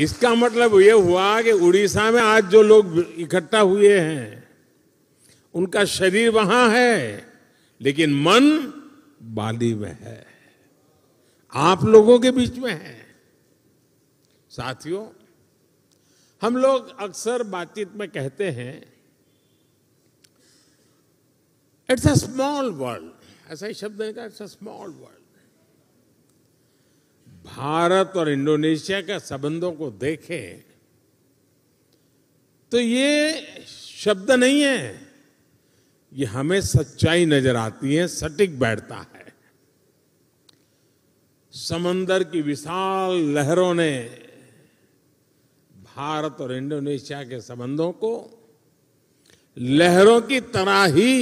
इसका मतलब ये हुआ कि उड़ीसा में आज जो लोग इकट्ठा हुए हैं उनका शरीर वहां है लेकिन मन बाली में है आप लोगों के बीच में है साथियों हम लोग अक्सर बातचीत में कहते हैं इट्स अ स्मॉल वर्ल्ड ऐसा ही शब्द है it's a small world Bharat और इंडोनेशिया के संबंधों को देखें तो ये शब्द नहीं है ये हमें सच्चाई नजर आती है सटीक बैठता है समंदर की विशाल लहरों ने भारत और इंडोनेशिया के संबंधों को लहरों की तरह ही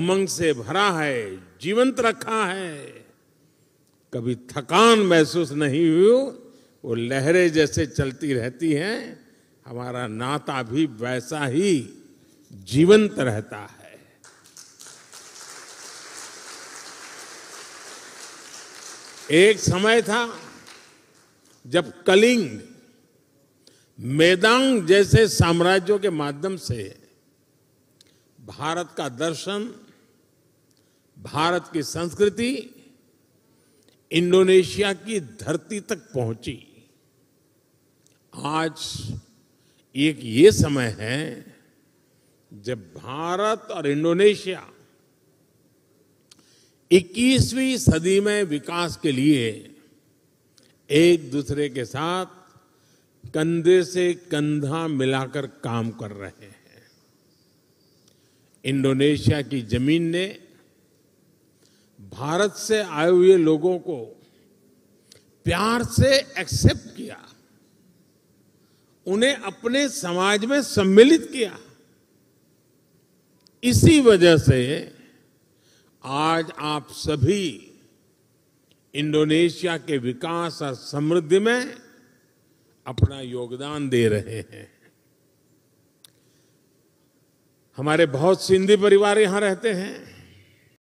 उमंग से भरा है जीवंत रखा है कभी थकान महसूस नहीं हुई वो लहरें जैसे चलती रहती हैं हमारा नाता भी वैसा ही जीवंत रहता है एक समय था जब कलिंग मेदांग जैसे साम्राज्यों के माध्यम से भारत का दर्शन भारत की संस्कृति इंडोनेशिया की धरती तक पहुंची आज एक ये समय है जब भारत और इंडोनेशिया 21वीं सदी में विकास के लिए एक दूसरे के साथ कंधे से कंधा मिलाकर काम कर रहे हैं इंडोनेशिया की जमीन ने भारत से आए हुए लोगों को प्यार से एक्सेप्ट किया उन्हें अपने समाज में सम्मिलित किया इसी वजह से आज आप सभी इंडोनेशिया के विकास और समृद्धि में अपना योगदान दे रहे हैं हमारे बहुत सिंधी परिवार यहां रहते हैं